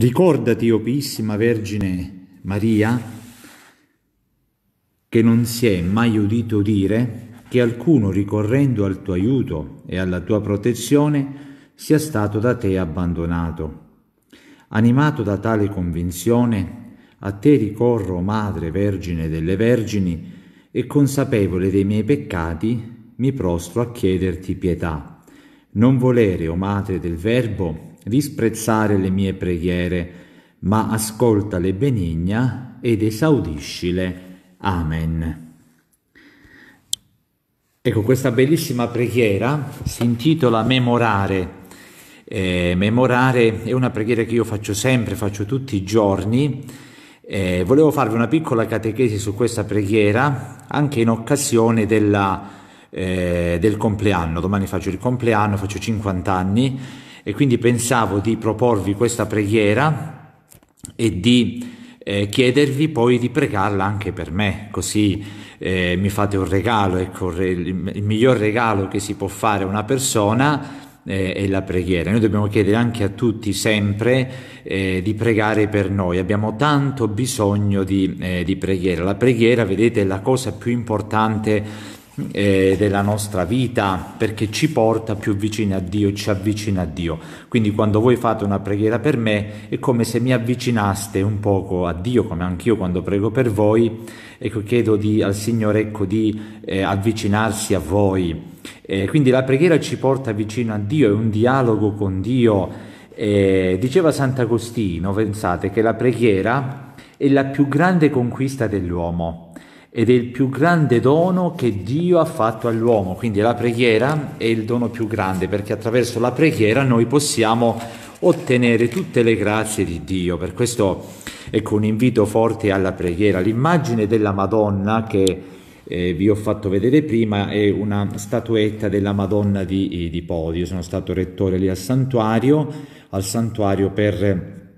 Ricordati, o oh piissima Vergine Maria, che non si è mai udito dire che alcuno ricorrendo al tuo aiuto e alla tua protezione sia stato da te abbandonato. Animato da tale convinzione, a te ricorro, Madre Vergine delle Vergini, e consapevole dei miei peccati, mi prostro a chiederti pietà. Non volere, o oh Madre del Verbo, disprezzare le mie preghiere, ma ascoltale benigna ed esaudiscile. Amen. Ecco, questa bellissima preghiera si intitola Memorare. Eh, memorare è una preghiera che io faccio sempre, faccio tutti i giorni. Eh, volevo farvi una piccola catechesi su questa preghiera anche in occasione della, eh, del compleanno. Domani faccio il compleanno, faccio 50 anni e quindi pensavo di proporvi questa preghiera e di eh, chiedervi poi di pregarla anche per me, così eh, mi fate un regalo, ecco, il miglior regalo che si può fare a una persona eh, è la preghiera. Noi dobbiamo chiedere anche a tutti sempre eh, di pregare per noi, abbiamo tanto bisogno di, eh, di, preghiera. La preghiera, vedete, è la cosa più importante eh, della nostra vita perché ci porta più vicini a Dio, ci avvicina a Dio. Quindi quando voi fate una preghiera per me è come se mi avvicinaste un poco a Dio, come anch'io quando prego per voi, ecco, chiedo di, al Signore ecco, di eh, avvicinarsi a voi. Eh, quindi la preghiera ci porta vicino a Dio, è un dialogo con Dio. Eh, diceva Sant'Agostino, pensate, che la preghiera è la più grande conquista dell'uomo ed è il più grande dono che Dio ha fatto all'uomo. Quindi la preghiera è il dono più grande perché attraverso la preghiera noi possiamo ottenere tutte le grazie di Dio. Per questo ecco un invito forte alla preghiera. L'immagine della Madonna che eh, vi ho fatto vedere prima è una statuetta della Madonna di, eh, di Podio. Sono stato rettore lì al santuario, al santuario per,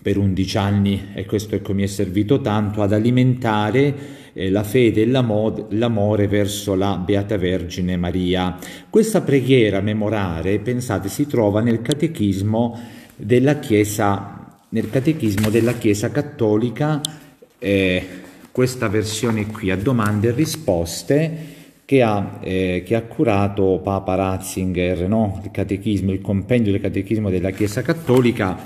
per 11 anni e questo ecco, mi è servito tanto ad alimentare eh, la fede e l'amore, l'amore verso la Beata Vergine Maria. Questa preghiera memorare, pensate, si trova nel catechismo della Chiesa, nel catechismo della Chiesa Cattolica, eh, questa versione qui a domande e risposte. Che ha, eh, che ha, curato Papa Ratzinger, no? il catechismo, il compendio del catechismo della Chiesa Cattolica,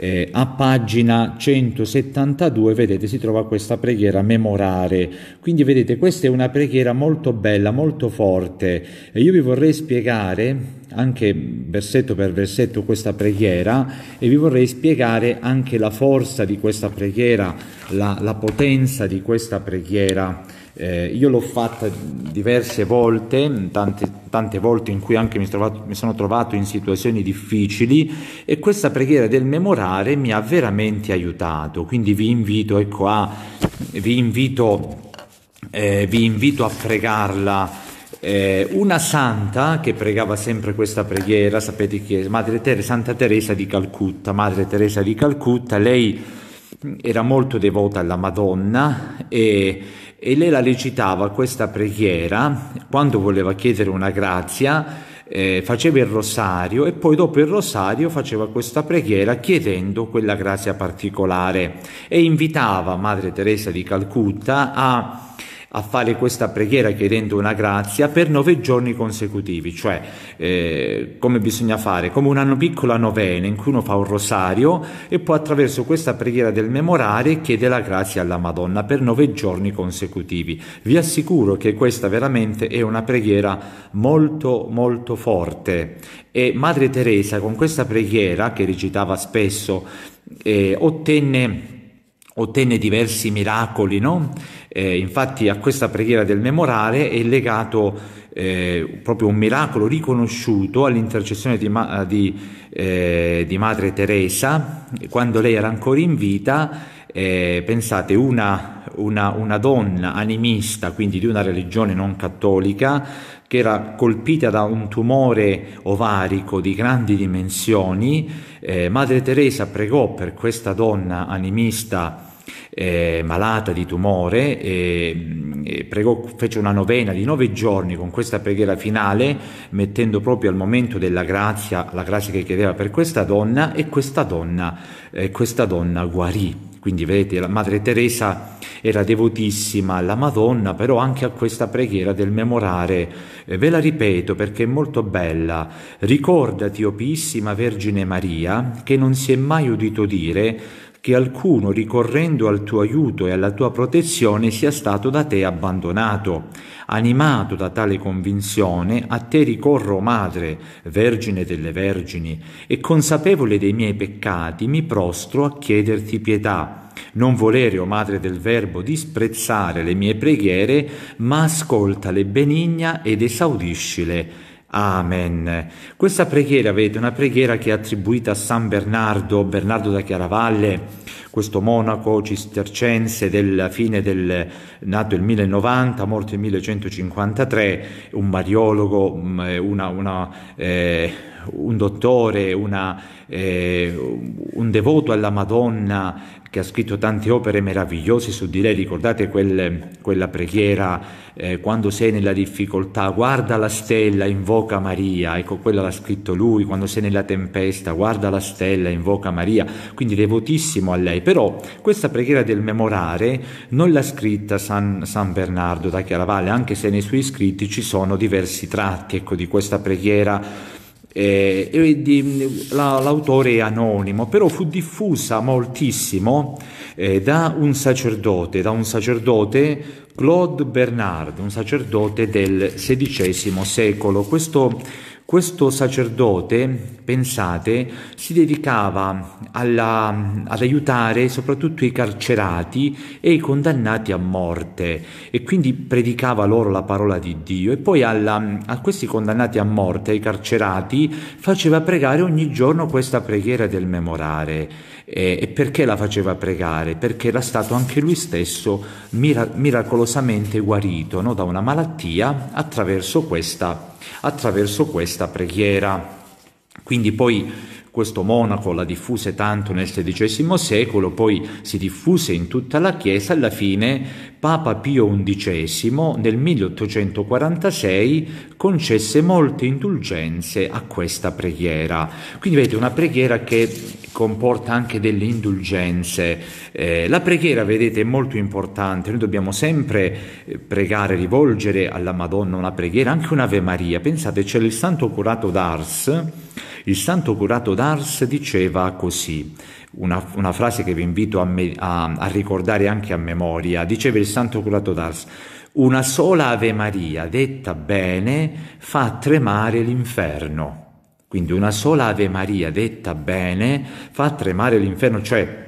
eh, a pagina 172 vedete si trova questa preghiera memorare. Quindi vedete questa è una preghiera molto bella, molto forte. E io vi vorrei spiegare anche versetto per versetto questa preghiera e vi vorrei spiegare anche la forza di questa preghiera, la, la potenza di questa preghiera. Eh, io l'ho fatta diverse volte, tante, tante volte in cui anche mi, trovato, mi, sono trovato in situazioni difficili e questa preghiera del memorare mi ha veramente aiutato. Quindi vi invito, ecco, a, vi invito, eh, vi invito a pregarla. Eh, una santa che pregava sempre questa preghiera, sapete chi è? Madre Teresa, Santa Teresa di Calcutta. Madre Teresa di Calcutta, lei era molto devota alla Madonna e e lei la recitava questa preghiera quando voleva chiedere una grazia. Eh, faceva il rosario e poi dopo il rosario faceva questa preghiera chiedendo quella grazia particolare e invitava Madre Teresa di Calcutta a a fare questa preghiera chiedendo una grazia per nove giorni consecutivi, cioè eh, come bisogna fare, come una piccola novena in cui uno fa un rosario e poi attraverso questa preghiera del memorare chiede la grazia alla Madonna per nove giorni consecutivi. Vi assicuro che questa veramente è una preghiera molto molto forte e Madre Teresa con questa preghiera che recitava spesso eh, ottenne ottenne diversi miracoli, no? eh, infatti a questa preghiera del memorare è legato eh, proprio un miracolo riconosciuto all'intercessione di, ma- di, eh, di, Madre Teresa, quando lei era ancora in vita, eh, pensate, una, una, una donna animista, quindi di una religione non cattolica, che era colpita da un tumore ovarico di grandi dimensioni. Eh, Madre Teresa pregò per questa donna animista eh, malata di tumore, eh, pregò, fece una novena di nove giorni con questa preghiera finale, mettendo proprio al momento della grazia la grazia che chiedeva per questa donna e questa donna, eh, questa donna guarì. Quindi vedete, la Madre Teresa era devotissima alla Madonna, però anche a questa preghiera del memorare. Eh, ve la ripeto perché è molto bella. Ricordati, o oh, piissima Vergine Maria, che non si è mai udito dire che alcuno ricorrendo al tuo aiuto e alla tua protezione sia stato da te abbandonato. Animato da tale convinzione, a te ricorro, Madre, Vergine delle Vergini, e consapevole dei miei peccati mi prostro a chiederti pietà. Non volere, o oh Madre del Verbo, disprezzare le mie preghiere, ma ascoltale benigna ed esaudiscile Amen. Questa preghiera, vedete, è una preghiera che è attribuita a San Bernardo, Bernardo da Chiaravalle, questo monaco cistercense della fine del nato nel 1090, morto nel 1153, un mariologo, mm, eh, una, una, eh, un dottore, una, eh, un devoto alla Madonna, che ha scritto tante opere meravigliose su di lei, ricordate quel, quella preghiera eh, quando sei nella difficoltà, guarda la stella, invoca Maria, ecco quella l'ha scritto lui, quando sei nella tempesta, guarda la stella, invoca Maria, quindi devotissimo a lei, però questa preghiera del memorare non l'ha scritta San, San Bernardo da Chiaravalle, anche se nei suoi scritti ci sono diversi tratti ecco, di questa preghiera eh, di, la, l'autore è anonimo, però fu diffusa moltissimo eh, da un sacerdote, da un sacerdote Claude Bernard, un sacerdote del XVI secolo. Questo questo sacerdote, pensate, si dedicava alla, ad aiutare soprattutto i carcerati e i condannati a morte e quindi predicava loro la parola di Dio e poi alla, a questi condannati a morte, ai carcerati, faceva pregare ogni giorno questa preghiera del memorare. E, e perché la faceva pregare? Perché era stato anche lui stesso miracolosamente guarito no? da una malattia attraverso questa preghiera attraverso questa preghiera. Quindi poi questo monaco la diffuse tanto nel XVI secolo, poi si diffuse in tutta la Chiesa, alla fine Papa Pio XI nel 1846 concesse molte indulgenze a questa preghiera. Quindi vedete una preghiera che comporta anche delle indulgenze. Eh, la preghiera, vedete, è molto importante, noi dobbiamo sempre eh, pregare, rivolgere alla Madonna una preghiera, anche un'Ave Maria. Pensate, c'è il santo curato d'Ars il santo curato d'Ars diceva così, una, una frase che vi invito a, me, a, a ricordare anche a memoria, diceva il santo curato d'Ars, una sola Ave Maria detta bene fa tremare l'inferno. Quindi una sola Ave Maria detta bene fa tremare l'inferno, cioè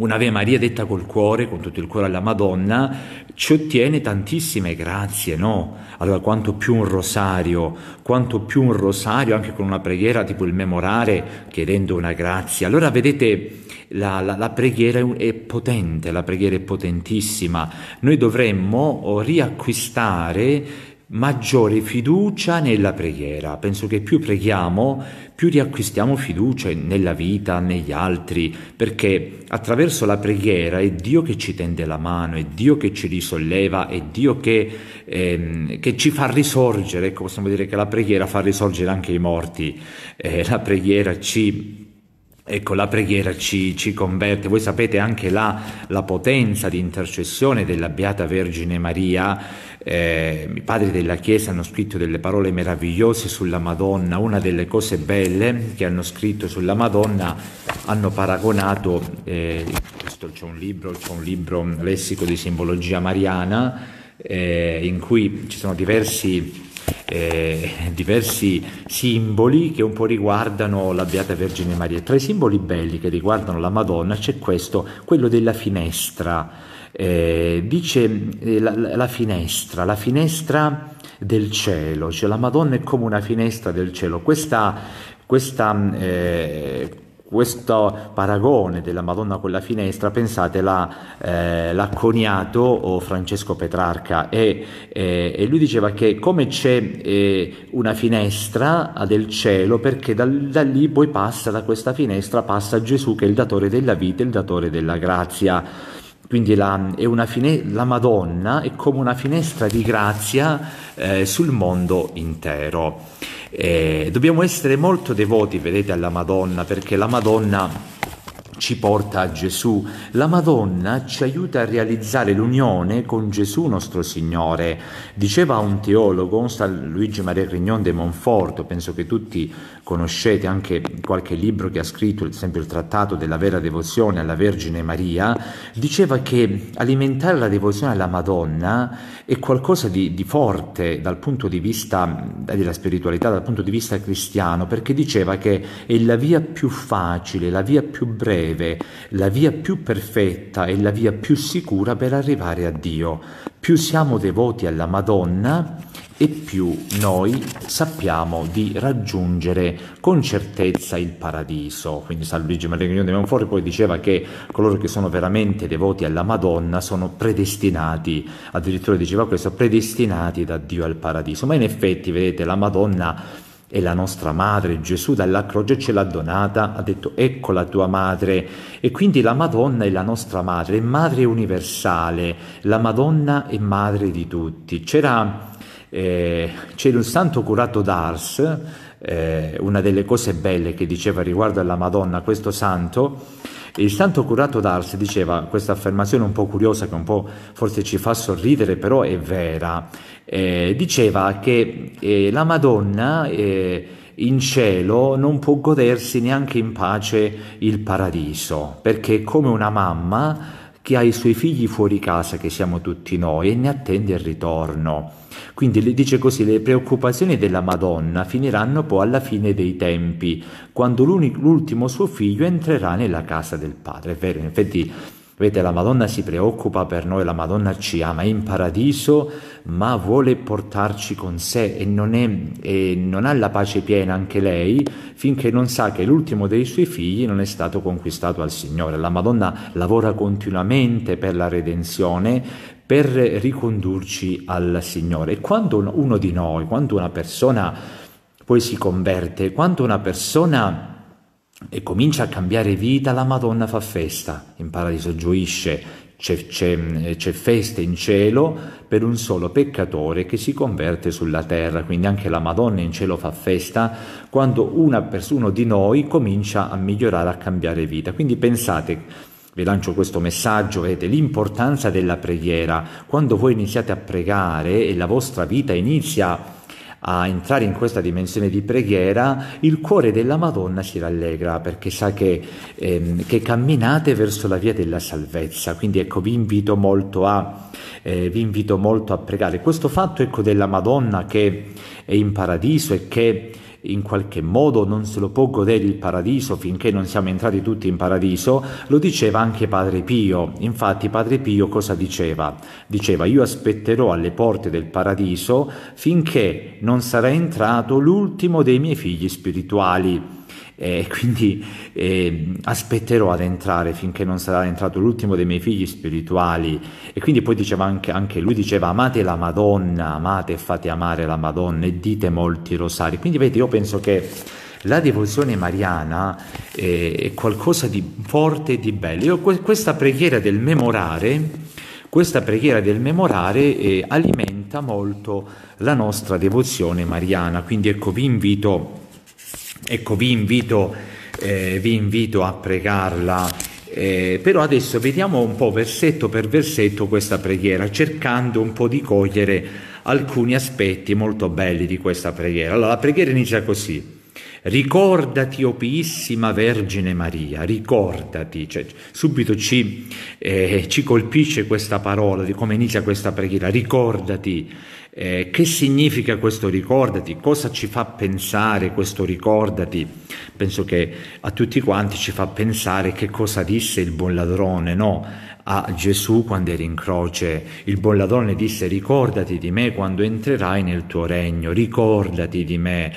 un'Ave Maria detta col cuore, con tutto il cuore alla Madonna, ci ottiene tantissime grazie, no? Allora, quanto più un rosario, quanto più un rosario anche con una preghiera tipo il memorare, chiedendo una grazia. Allora, vedete, la, la, la preghiera è potente, la preghiera è potentissima. Noi dovremmo riacquistare maggiore fiducia nella preghiera. Penso che più preghiamo, più riacquistiamo fiducia nella vita, negli altri, perché attraverso la preghiera è Dio che ci tende la mano, è Dio che ci risolleva, è Dio che, ehm, che ci fa risorgere. Ecco, possiamo dire che la preghiera fa risorgere anche i morti, eh, la preghiera ci Ecco, la preghiera ci, ci, converte. Voi sapete anche la, la, potenza di intercessione della Beata Vergine Maria. Eh, I padri della Chiesa hanno scritto delle parole meravigliose sulla Madonna. Una delle cose belle che hanno scritto sulla Madonna hanno paragonato, eh, questo c'è un libro, c'è un libro, lessico di simbologia mariana, eh, in cui ci sono diversi eh, diversi simboli che un po' riguardano la Beata Vergine Maria. Tra i simboli belli che riguardano la Madonna c'è questo, quello della finestra. Eh, dice eh, la, la, finestra, la finestra del cielo, cioè la Madonna è come una finestra del cielo. Questa, questa mm, eh, questo paragone della Madonna con la finestra, pensate, l'ha, eh, l'ha coniato oh, Francesco Petrarca e, eh, e, lui diceva che come c'è eh, una finestra del cielo, perché da, da, lì poi passa, da questa finestra passa Gesù che è il datore della vita, e il datore della grazia. Quindi la, fine, la Madonna è come una finestra di grazia eh, sul mondo intero. Eh, dobbiamo essere molto devoti, vedete, alla Madonna, perché la Madonna ci porta a Gesù. La Madonna ci aiuta a realizzare l'unione con Gesù nostro Signore. Diceva un teologo, San Luigi Maria Crignon de Monforto, penso che tutti conoscete anche qualche libro che ha scritto, ad esempio il Trattato della vera devozione alla Vergine Maria, diceva che alimentare la devozione alla Madonna è qualcosa di, di forte dal punto di vista eh, della spiritualità, dal punto di vista cristiano, perché diceva che è la via più facile, la via più breve, la via più perfetta e la via più sicura per arrivare a Dio. Più siamo devoti alla Madonna, e più noi sappiamo di raggiungere con certezza il paradiso. Quindi San Luigi Maria di Monfort poi diceva che coloro che sono veramente devoti alla Madonna sono predestinati, addirittura diceva questo, predestinati da Dio al paradiso. Ma in effetti, vedete, la Madonna è la nostra madre, Gesù dalla croce ce l'ha donata, ha detto ecco la tua madre e quindi la Madonna è la nostra madre, è madre universale, la Madonna è madre di tutti. C'era eh, c'era un santo curato d'Ars, eh, una delle cose belle che diceva riguardo alla Madonna, questo santo, il santo curato d'Ars diceva questa affermazione un po' curiosa che un po' forse ci fa sorridere, però è vera, eh, diceva che eh, la Madonna eh, in cielo non può godersi neanche in pace il paradiso, perché come una mamma che ha i suoi figli fuori casa, che siamo tutti noi, e ne attende il ritorno. Quindi dice così, le preoccupazioni della Madonna finiranno poi alla fine dei tempi, quando l'ultimo suo figlio entrerà nella casa del Padre. È vero, in effetti Vedete, la Madonna si preoccupa per noi, la Madonna ci ama in paradiso, ma vuole portarci con sé e non, è, e non ha la pace piena anche lei finché non sa che l'ultimo dei suoi figli non è stato conquistato al Signore. La Madonna lavora continuamente per la redenzione, per ricondurci al Signore. E quando uno di noi, quando una persona poi si converte, quando una persona e comincia a cambiare vita, la Madonna fa festa, in paradiso gioisce, c'è, c'è, eh, c'è, festa in cielo per un solo peccatore che si converte sulla terra, quindi anche la Madonna in cielo fa festa quando una persona di noi comincia a migliorare, a cambiare vita. Quindi pensate, vi lancio questo messaggio, vedete l'importanza della preghiera. Quando voi iniziate a pregare e la vostra vita inizia a a entrare in questa dimensione di preghiera, il cuore della Madonna si rallegra perché sa che, ehm, che camminate verso la via della salvezza. Quindi ecco, vi invito molto a, eh, vi invito molto a pregare. Questo fatto ecco, della Madonna che è in paradiso e che in qualche modo non se lo può godere il paradiso finché non siamo entrati tutti in paradiso, lo diceva anche Padre Pio. Infatti Padre Pio cosa diceva? Diceva io aspetterò alle porte del paradiso finché non sarà entrato l'ultimo dei miei figli spirituali e quindi eh, aspetterò ad entrare finché non sarà entrato l'ultimo dei miei figli spirituali e quindi poi diceva anche, anche lui diceva amate la Madonna, amate e fate amare la Madonna e dite molti rosari, quindi vedete io penso che la devozione mariana eh, è qualcosa di forte e di bello. Io, questa preghiera del memorare, questa preghiera del memorare eh, alimenta molto la nostra devozione mariana, quindi ecco vi invito Ecco, vi invito, eh, vi invito a pregarla. Eh, però adesso vediamo un po' versetto per versetto questa preghiera, cercando un po' di cogliere alcuni aspetti molto belli di questa preghiera. Allora, la preghiera inizia così. Ricordati, o piissima Vergine Maria, ricordati, cioè, subito ci, eh, ci colpisce questa parola di come inizia questa preghiera, ricordati, eh, che significa questo ricordati? Cosa ci fa pensare questo ricordati? Penso che a tutti quanti ci fa pensare che cosa disse il buon ladrone, no? A Gesù quando era in croce, il buon ladrone disse ricordati di me quando entrerai nel tuo regno, ricordati di me.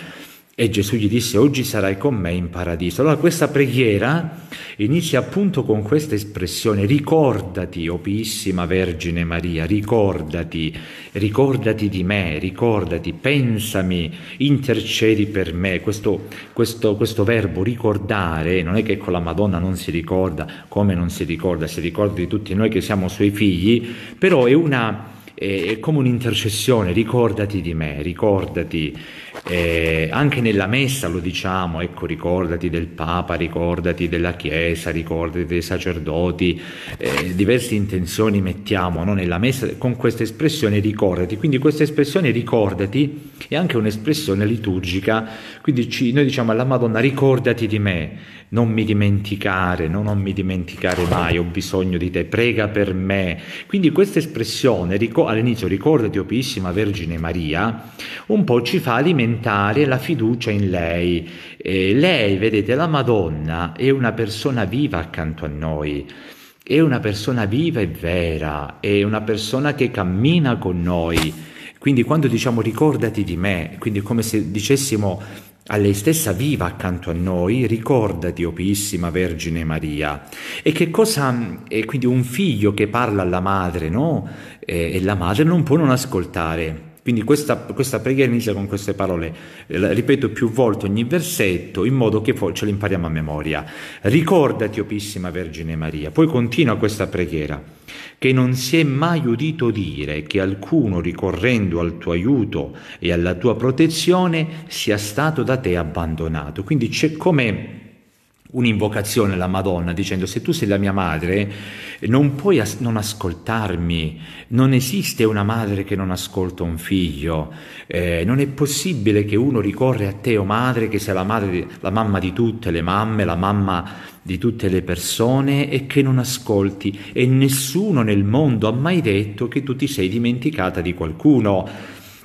E Gesù gli disse, oggi sarai con me in paradiso. Allora questa preghiera inizia appunto con questa espressione, ricordati, o oh Vergine Maria, ricordati, ricordati di me, ricordati, pensami, intercedi per me. Questo, questo, questo verbo ricordare non è che con la Madonna non si ricorda, come non si ricorda, si ricorda di tutti noi che siamo suoi figli, però è una è come un'intercessione, ricordati di me, ricordati, eh, anche nella messa lo diciamo, ecco ricordati del Papa, ricordati della Chiesa, ricordati dei sacerdoti, eh, diverse intenzioni mettiamo no? nella messa con questa espressione ricordati, quindi questa espressione ricordati è anche un'espressione liturgica, quindi ci, noi diciamo alla Madonna ricordati di me, non mi dimenticare, no? non mi dimenticare mai, ho bisogno di te, prega per me. Quindi questa espressione all'inizio ricordati, O Piissima Vergine Maria, un po' ci fa alimentare aumentare la fiducia in lei. E lei, vedete, la Madonna è una persona viva accanto a noi è una persona viva e vera, è una persona che cammina con noi. Quindi quando diciamo ricordati di me, quindi come se dicessimo a lei stessa viva accanto a noi, ricordati, o oh piissima Vergine Maria. E che cosa, e quindi un figlio che parla alla madre, no? E, e la madre non può non ascoltare quindi questa, questa preghiera inizia con queste parole, eh, ripeto più volte ogni versetto in modo che poi ce le impariamo a memoria. Ricordati, Opissima Vergine Maria. Poi continua questa preghiera, che non si è mai udito dire che alcuno ricorrendo al tuo aiuto e alla tua protezione sia stato da te abbandonato. Quindi c'è come un'invocazione alla Madonna dicendo se tu sei la mia madre non puoi as- non ascoltarmi, non esiste una madre che non ascolta un figlio, eh, non è possibile che uno ricorre a te o oh madre che sei la, madre, la mamma di tutte le mamme, la mamma di tutte le persone e che non ascolti e nessuno nel mondo ha mai detto che tu ti sei dimenticata di qualcuno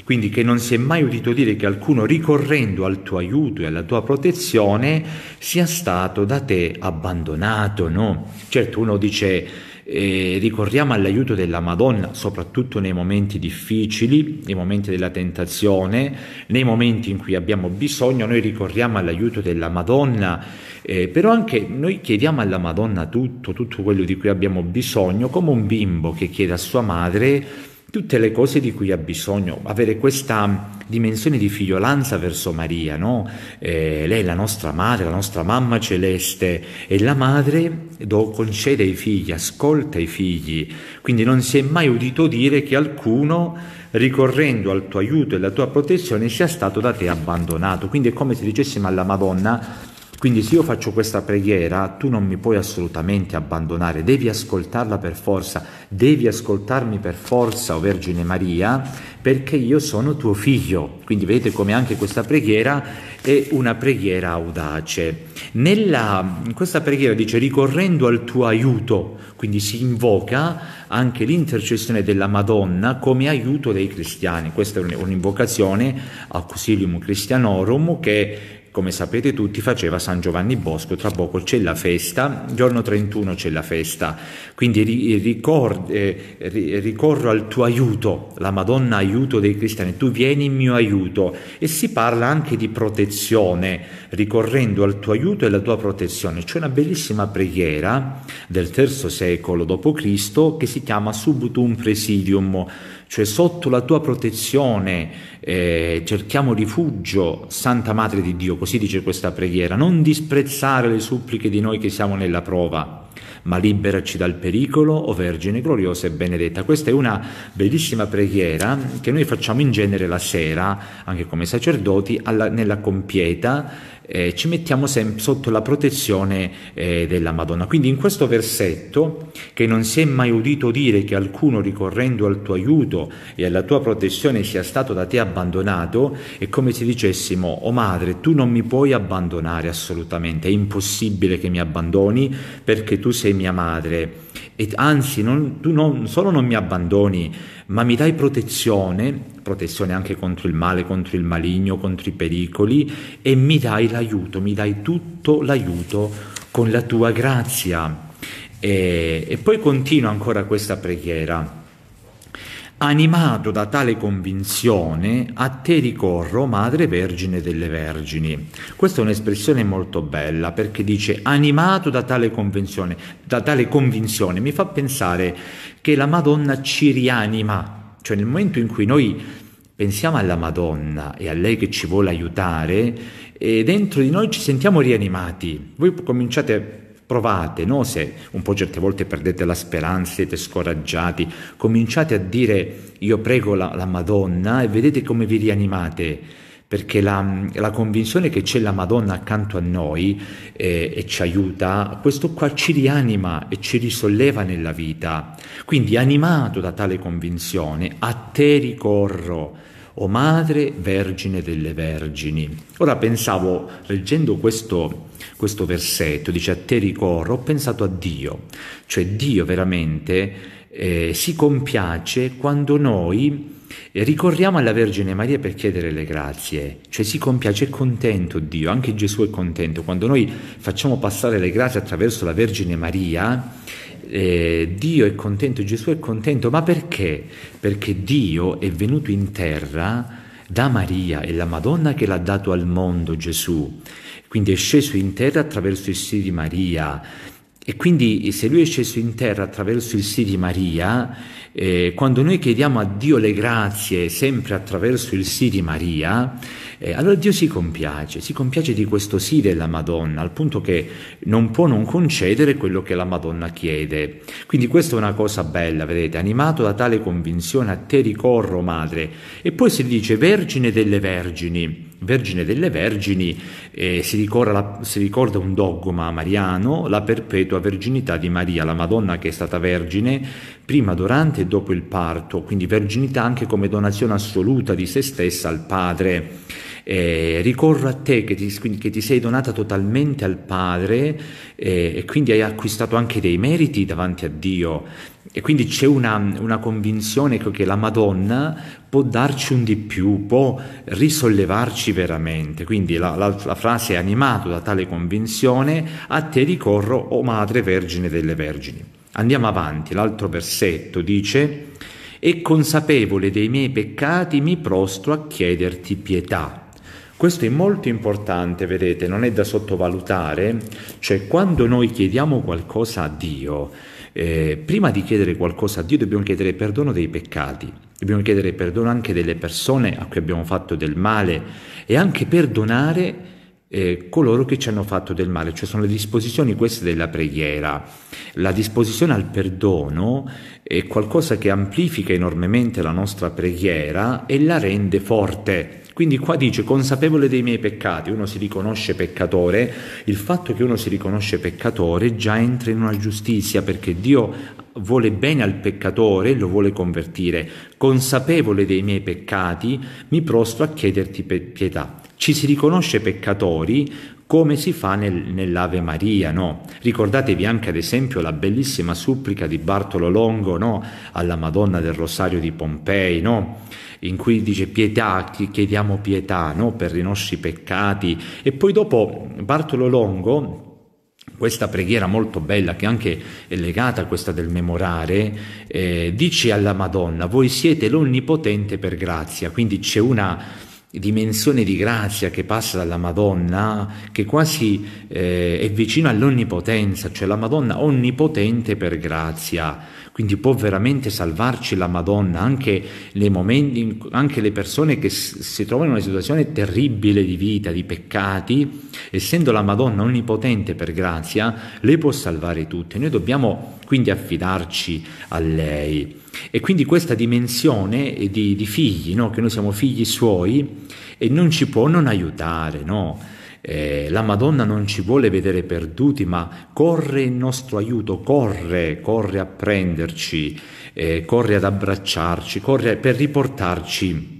quindi che non si è mai udito dire che alcuno ricorrendo al tuo aiuto e alla tua protezione sia stato da te abbandonato, no? Certo uno dice eh, ricorriamo all'aiuto della Madonna soprattutto nei momenti difficili, nei momenti della tentazione, nei momenti in cui abbiamo bisogno, noi ricorriamo all'aiuto della Madonna, eh, però anche noi chiediamo alla Madonna tutto, tutto quello di cui abbiamo bisogno, come un bimbo che chiede a sua madre tutte le cose di cui ha bisogno, avere questa dimensione di figliolanza verso Maria, no? eh, lei è la nostra madre, la nostra mamma celeste e la madre do, concede ai figli, ascolta i figli, quindi non si è mai udito dire che alcuno ricorrendo al tuo aiuto e alla tua protezione sia stato da te abbandonato, quindi è come se dicessimo alla Madonna quindi se io faccio questa preghiera, tu non mi puoi assolutamente abbandonare, devi ascoltarla per forza, devi ascoltarmi per forza, o Vergine Maria, perché io sono tuo figlio. Quindi vedete come anche questa preghiera è una preghiera audace. Nella, in questa preghiera dice ricorrendo al tuo aiuto, quindi si invoca anche l'intercessione della Madonna come aiuto dei cristiani. Questa è un'invocazione a Christianorum che come sapete tutti, faceva San Giovanni Bosco, tra poco c'è la festa, giorno 31 c'è la festa, quindi ricordo, eh, ricorro al tuo aiuto, la Madonna aiuto dei cristiani, tu vieni in mio aiuto e si parla anche di protezione, ricorrendo al tuo aiuto e alla tua protezione, c'è una bellissima preghiera del III secolo d.C. che si chiama Subutum Presidium, cioè sotto la tua protezione eh, cerchiamo rifugio, Santa Madre di Dio, così dice questa preghiera, non disprezzare le suppliche di noi che siamo nella prova, ma liberaci dal pericolo, o Vergine gloriosa e benedetta. Questa è una bellissima preghiera che noi facciamo in genere la sera, anche come sacerdoti, alla, nella compieta eh, ci mettiamo sempre sotto la protezione eh, della Madonna. Quindi in questo versetto, che non si è mai udito dire che alcuno ricorrendo al tuo aiuto e alla tua protezione sia stato da te abbandonato, è come se dicessimo, o oh madre, tu non mi puoi abbandonare assolutamente, è impossibile che mi abbandoni perché tu sei mia madre e anzi non, tu non solo non mi abbandoni, ma mi dai protezione, protezione anche contro il male, contro il maligno, contro i pericoli e mi dai l'aiuto, mi dai tutto l'aiuto con la tua grazia. E, e poi continua ancora questa preghiera. Animato da tale convinzione, a te ricorro, Madre Vergine delle Vergini. Questa è un'espressione molto bella perché dice animato da tale convinzione, da tale convinzione mi fa pensare che la Madonna ci rianima, cioè nel momento in cui noi pensiamo alla Madonna e a lei che ci vuole aiutare, eh, dentro di noi ci sentiamo rianimati. Voi cominciate provate, no? se un po' certe volte perdete la speranza, siete scoraggiati, cominciate a dire io prego la, la Madonna e vedete come vi rianimate, perché la, la, convinzione che c'è la Madonna accanto a noi eh, e ci aiuta, questo qua ci rianima e ci risolleva nella vita. Quindi animato da tale convinzione, a te ricorro, o Madre Vergine delle Vergini. Ora pensavo, leggendo questo questo versetto, dice a te ricorro, ho pensato a Dio, cioè Dio veramente eh, si compiace quando noi ricorriamo alla Vergine Maria per chiedere le grazie, cioè si compiace, è contento Dio, anche Gesù è contento, quando noi facciamo passare le grazie attraverso la Vergine Maria, eh, Dio è contento, Gesù è contento, ma perché? Perché Dio è venuto in terra da Maria, è la Madonna che l'ha dato al mondo Gesù quindi è sceso in terra attraverso il sì di Maria. E quindi eh, se lui è sceso in terra attraverso il sì di Maria, eh, quando noi chiediamo a Dio le grazie sempre attraverso il sì di Maria, eh, allora Dio si compiace, si compiace di questo sì della Madonna, al punto che non può non concedere quello che la Madonna chiede. Quindi questa è una cosa bella, vedete, animato da tale convinzione a te ricorro, madre. E poi si dice, vergine delle vergini. Vergine delle Vergini eh, si, ricorda, si, ricorda, un dogma mariano, la perpetua verginità di Maria, la Madonna che è stata vergine prima, durante e dopo il parto, quindi verginità anche come donazione assoluta di se stessa al Padre eh, ricorro a te che ti, che ti, sei donata totalmente al Padre eh, e quindi hai acquistato anche dei meriti davanti a Dio e quindi c'è una, una convinzione che la Madonna può darci un di più, può risollevarci veramente. Quindi la, la, la frase è animata da tale convinzione, a te ricorro, o oh Madre Vergine delle Vergini. Andiamo avanti, l'altro versetto dice, e consapevole dei miei peccati mi prostro a chiederti pietà. Questo è molto importante, vedete, non è da sottovalutare, cioè quando noi chiediamo qualcosa a Dio, eh, prima di chiedere qualcosa a Dio dobbiamo chiedere perdono dei peccati, dobbiamo chiedere perdono anche delle persone a cui abbiamo fatto del male e anche perdonare eh, coloro che ci hanno fatto del male, cioè sono le disposizioni queste della preghiera. La disposizione al perdono è qualcosa che amplifica enormemente la nostra preghiera e la rende forte. Quindi qua dice consapevole dei miei peccati, uno si riconosce peccatore, il fatto che uno si riconosce peccatore già entra in una giustizia perché Dio vuole bene al peccatore, lo vuole convertire. Consapevole dei miei peccati, mi prostro a chiederti pietà. Ci si riconosce peccatori come si fa nel, nell'Ave Maria. No? Ricordatevi anche ad esempio la bellissima supplica di Bartolo Longo no? alla Madonna del Rosario di Pompei, no? in cui dice pietà, chiediamo pietà per i nostri peccati. E poi dopo Bartolo Longo questa preghiera molto bella che anche è legata a questa del memorare, eh, dice alla Madonna, voi siete l'onnipotente per grazia, quindi c'è una dimensione di grazia che passa dalla Madonna, che quasi eh, è vicina all'onnipotenza, cioè la Madonna onnipotente per grazia. Quindi può veramente salvarci la Madonna, anche, momenti, anche le persone che si trovano in una situazione terribile di vita, di peccati, essendo la Madonna onnipotente per grazia, lei può salvare tutti. Noi dobbiamo quindi affidarci a lei. E quindi questa dimensione eh, di, di figli, no? che noi siamo figli suoi, e non ci può non aiutare, no? Eh, la Madonna non ci vuole vedere perduti, ma corre in nostro aiuto, corre, corre a prenderci, eh, corre ad abbracciarci, corre per riportarci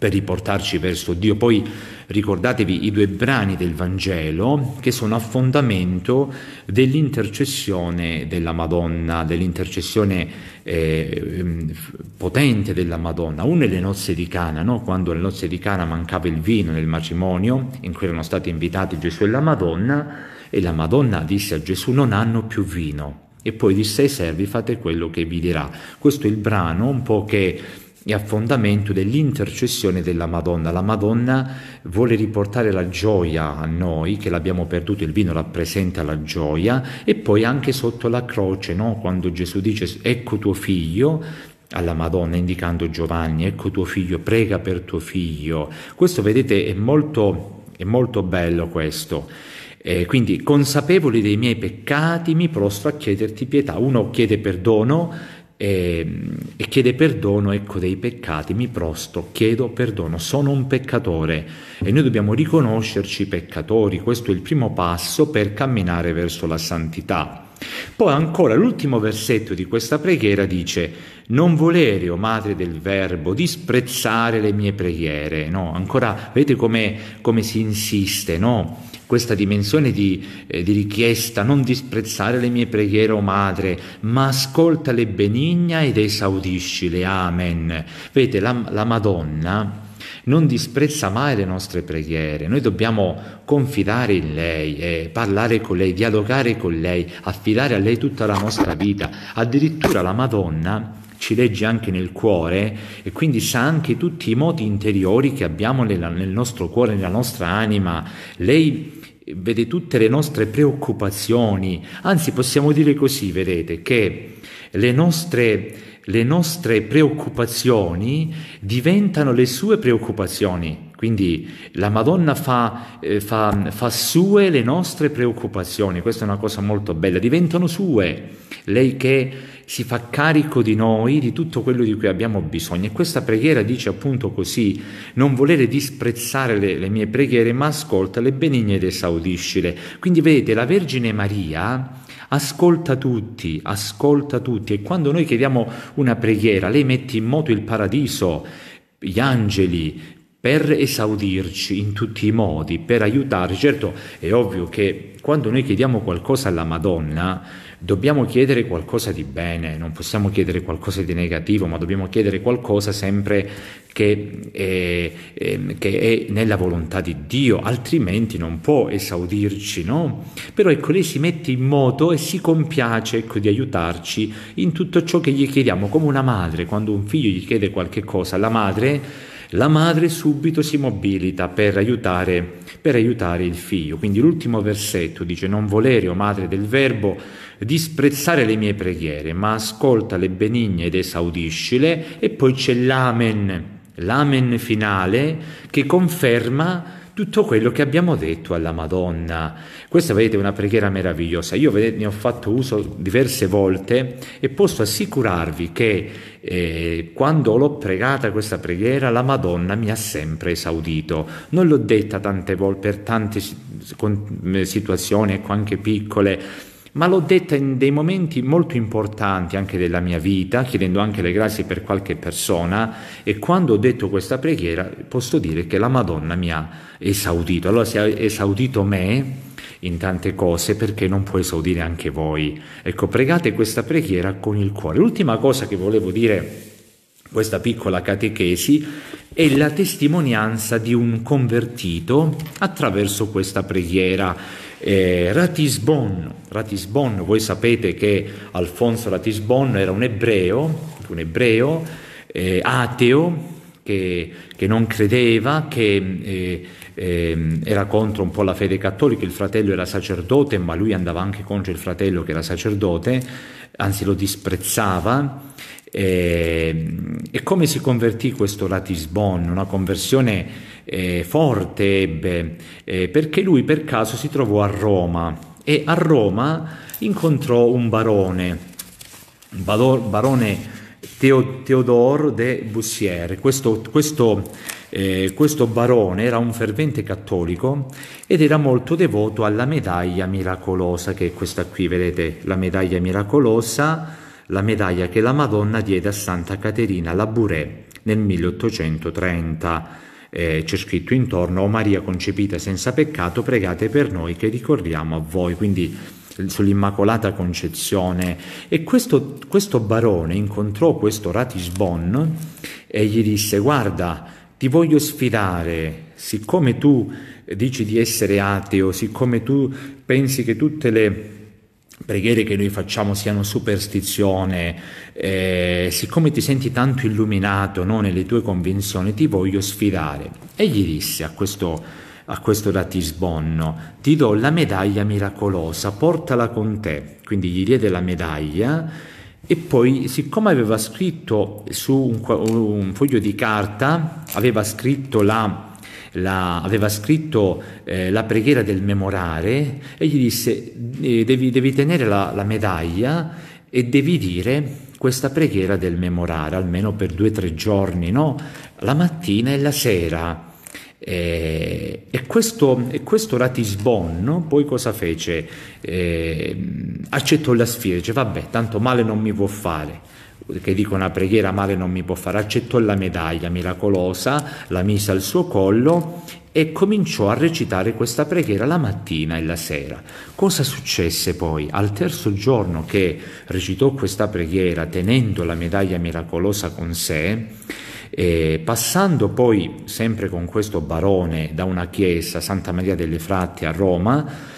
per riportarci verso Dio. Poi ricordatevi i due brani del Vangelo che sono a fondamento dell'intercessione della Madonna, dell'intercessione eh, ehm, potente della Madonna. Uno è le nozze di Cana, no? quando alle nozze di Cana mancava il vino nel matrimonio in cui erano stati invitati Gesù e la Madonna e la Madonna disse a Gesù non hanno più vino. E poi disse ai servi fate quello che vi dirà. Questo è il brano un po' che e a fondamento dell'intercessione della Madonna. La Madonna vuole riportare la gioia a noi che l'abbiamo perduto, il vino rappresenta la gioia e poi anche sotto la croce, no? quando Gesù dice ecco tuo figlio, alla Madonna indicando Giovanni, ecco tuo figlio, prega per tuo figlio. Questo vedete è molto, è molto bello questo. Eh, quindi consapevoli dei miei peccati mi prostro a chiederti pietà. Uno chiede perdono e, ehm, e chiede perdono ecco, dei peccati, mi prosto, chiedo perdono, sono un peccatore e noi dobbiamo riconoscerci peccatori, questo è il primo passo per camminare verso la santità. Poi ancora l'ultimo versetto di questa preghiera dice non volere, o oh madre del verbo, disprezzare le mie preghiere, no? Ancora vedete come si insiste, no? questa dimensione di, eh, di richiesta, non disprezzare le mie preghiere, o oh madre, ma ascoltale benigna ed esaudiscile. Amen. Vede, la, la Madonna non disprezza mai le nostre preghiere, noi dobbiamo confidare in lei, eh, parlare con lei, dialogare con lei, affidare a lei tutta la nostra vita. Addirittura la Madonna ci legge anche nel cuore e quindi sa anche tutti i moti interiori che abbiamo nella, nel nostro cuore, nella nostra anima. Lei vede tutte le nostre preoccupazioni, anzi possiamo dire così, vedete, che le nostre, le nostre preoccupazioni diventano le sue preoccupazioni. Quindi la Madonna fa, eh, fa, fa, sue le nostre preoccupazioni, questa è una cosa molto bella, diventano sue. Lei che si fa carico di noi, di tutto quello di cui abbiamo bisogno. E questa preghiera dice appunto così, non volere disprezzare le, le mie preghiere, ma ascoltale benigne ed esaudiscile. Quindi vedete, la Vergine Maria ascolta tutti, ascolta tutti e quando noi chiediamo una preghiera, lei mette in moto il paradiso, gli angeli, per esaudirci in tutti i modi, per aiutarci. Certo, è ovvio che quando noi chiediamo qualcosa alla Madonna, dobbiamo chiedere qualcosa di bene, non possiamo chiedere qualcosa di negativo, ma dobbiamo chiedere qualcosa sempre che è, eh, ehm, che è nella volontà di Dio, altrimenti non può esaudirci, no? Però ecco, lei si mette in moto e si compiace ecco, di aiutarci in tutto ciò che gli chiediamo, come una madre, quando un figlio gli chiede qualche cosa, la madre la madre subito si mobilita per aiutare, per aiutare, il figlio. Quindi l'ultimo versetto dice non volere, o madre del verbo, disprezzare le mie preghiere, ma ascolta le benigne ed esaudiscile, e poi c'è l'amen, l'amen finale che conferma tutto quello che abbiamo detto alla Madonna. Questa, vedete, è una preghiera meravigliosa. Io vedete, ne ho fatto uso diverse volte e posso assicurarvi che eh, quando l'ho pregata questa preghiera la Madonna mi ha sempre esaudito. Non l'ho detta tante volte per tante eh, situazioni, ecco anche piccole ma l'ho detta in dei momenti molto importanti anche della mia vita, chiedendo anche le grazie per qualche persona e quando ho detto questa preghiera posso dire che la Madonna mi ha esaudito. Allora si è esaudito me in tante cose perché non può esaudire anche voi. Ecco, pregate questa preghiera con il cuore. L'ultima cosa che volevo dire questa piccola catechesi è la testimonianza di un convertito attraverso questa preghiera eh, Ratisbon, Ratisbon, voi sapete che Alfonso Ratisbon era un ebreo, un ebreo eh, ateo che, che, non credeva, che eh, ehm, era contro un po' la fede cattolica, il fratello era sacerdote, ma lui andava anche contro il fratello che era sacerdote, anzi lo disprezzava. Eh, e, come si convertì questo Ratisbon? Una conversione eh, forte ebbe, eh, perché lui per caso si trovò a Roma e a Roma incontrò un barone, un barone Teodoro de Bussière. Questo, questo, eh, questo, barone era un fervente cattolico ed era molto devoto alla medaglia miracolosa, che è questa qui, vedete, la medaglia miracolosa, la medaglia che la Madonna diede a Santa Caterina Labouré nel 1830 eh, c'è scritto intorno, o Maria concepita senza peccato, pregate per noi che ricordiamo a voi. Quindi sull'Immacolata Concezione e questo, questo barone incontrò questo Ratisbon e gli disse guarda ti voglio sfidare siccome tu eh, dici di essere ateo siccome tu pensi che tutte le preghiere che noi facciamo siano superstizione, eh, siccome ti senti tanto illuminato no, nelle tue convinzioni, ti voglio sfidare. E gli disse a questo, a questo ratisbonno, ti do la medaglia miracolosa, portala con te. Quindi gli diede la medaglia e poi, siccome aveva scritto su un, un foglio di carta, aveva scritto la la, aveva scritto eh, la preghiera del memorare e gli disse eh, devi, devi, tenere la, la medaglia e devi dire questa preghiera del memorare, almeno per due o tre giorni, no? la mattina e la sera. Eh, e, questo, e questo Ratisbonno poi cosa fece? Eh, accettò la sfida, dice vabbè, tanto male non mi può fare che dico una preghiera male non mi può fare, accettò la medaglia miracolosa, la mise al suo collo e cominciò a recitare questa preghiera la mattina e la sera. Cosa successe poi? Al terzo giorno che recitò questa preghiera tenendo la medaglia miracolosa con sé, eh, passando poi sempre con questo barone da una chiesa, Santa Maria delle Fratte a Roma,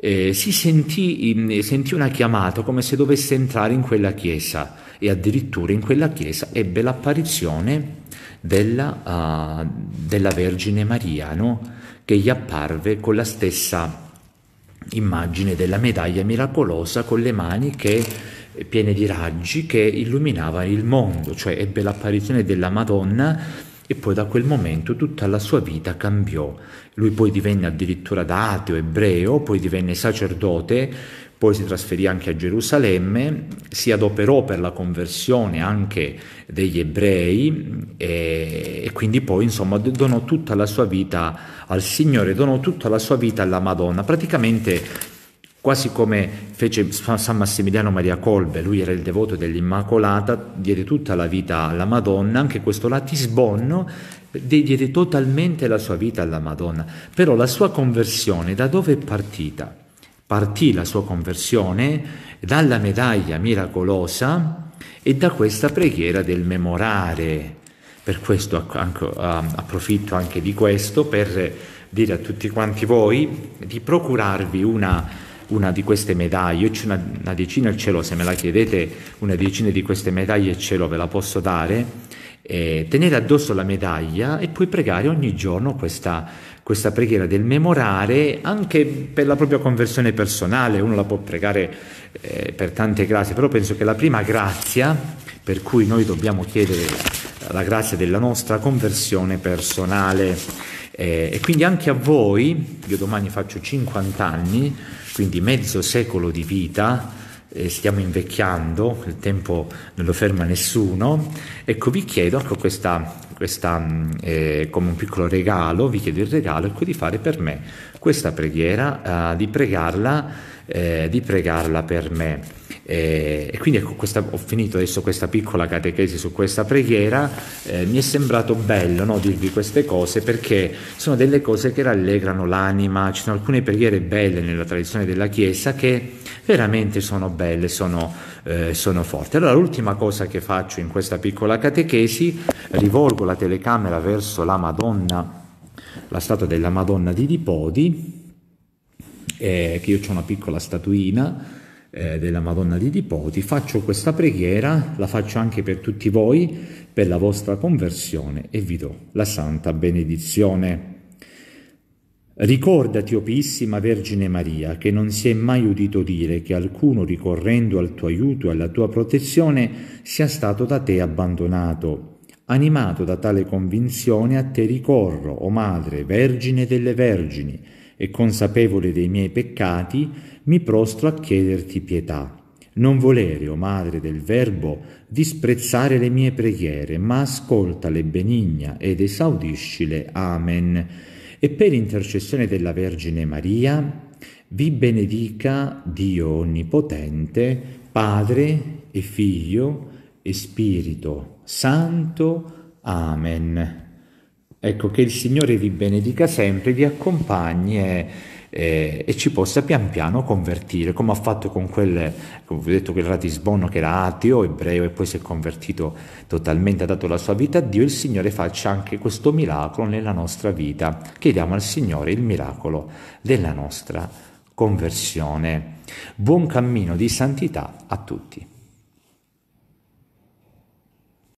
eh, si sentì, eh, sentì una chiamata come se dovesse entrare in quella chiesa e addirittura in quella chiesa ebbe l'apparizione della, uh, della Vergine Maria no? che gli apparve con la stessa immagine della medaglia miracolosa con le mani che, eh, piene di raggi che illuminava il mondo, cioè ebbe l'apparizione della Madonna e poi da quel momento tutta la sua vita cambiò. Lui poi divenne addirittura da ateo ebreo, poi divenne sacerdote, poi si trasferì anche a Gerusalemme, si adoperò per la conversione anche degli ebrei e, e, quindi poi insomma donò tutta la sua vita al Signore, donò tutta la sua vita alla Madonna. Praticamente quasi come fece San Massimiliano Maria Colbe, lui era il devoto dell'Immacolata, diede tutta la vita alla Madonna, anche questo latisbonno diede totalmente la sua vita alla Madonna, però la sua conversione da dove è partita? Partì la sua conversione dalla medaglia miracolosa e da questa preghiera del memorare. Per questo approfitto anche di questo per dire a tutti quanti voi di procurarvi una una di queste medaglie, io c'è una, una, decina e ce l'ho, se me la chiedete una decina di queste medaglie ce l'ho, ve la posso dare, eh, tenere addosso la medaglia e poi pregare ogni giorno questa, questa preghiera del memorare anche per la propria conversione personale, uno la può pregare eh, per tante grazie, però penso che la prima grazia per cui noi dobbiamo chiedere la grazia della nostra conversione personale. Eh, e quindi anche a voi, io domani faccio 50 anni, quindi mezzo secolo di vita, eh, stiamo invecchiando, il tempo non lo ferma nessuno, ecco vi chiedo, ecco questa, questa mm, eh, come un piccolo regalo, vi chiedo il regalo ecco, di fare per me questa preghiera, eh, di pregarla, eh, di pregarla per me. E, eh, e quindi ecco, questa, ho finito adesso questa piccola catechesi su questa preghiera, eh, mi è sembrato bello no, dirvi queste cose perché sono delle cose che rallegrano l'anima, ci sono alcune preghiere belle nella tradizione della Chiesa che veramente sono belle, sono, eh, sono forti. Allora l'ultima cosa che faccio in questa piccola catechesi, rivolgo la telecamera verso la Madonna, la statua della Madonna di Dipodi, eh, che io ho una piccola statuina, eh, della Madonna di Dipoti, faccio questa preghiera, la faccio anche per tutti voi, per la vostra conversione e vi do la santa benedizione. Ricordati, o piissima Vergine Maria, che non si è mai udito dire che alcuno ricorrendo al tuo aiuto e alla tua protezione sia stato da te abbandonato. Animato da tale convinzione, a te ricorro, o Madre, Vergine delle Vergini, e consapevole dei miei peccati, mi prostro a chiederti pietà. Non volere, o oh Madre del Verbo, disprezzare le mie preghiere, ma ascoltale benigna ed esaudiscile. Amen. E per intercessione della Vergine Maria, vi benedica Dio Onnipotente, Padre e Figlio e Spirito Santo. Amen. Ecco, che il Signore vi benedica sempre, vi accompagni e, e, e, ci possa pian piano convertire, come ha fatto con quel, come vi ho detto, quel ratisbonno che era ateo, ebreo e poi si è convertito totalmente, ha dato la sua vita a Dio, il Signore faccia anche questo miracolo nella nostra vita. Chiediamo al Signore il miracolo della nostra conversione. Buon cammino di santità a tutti.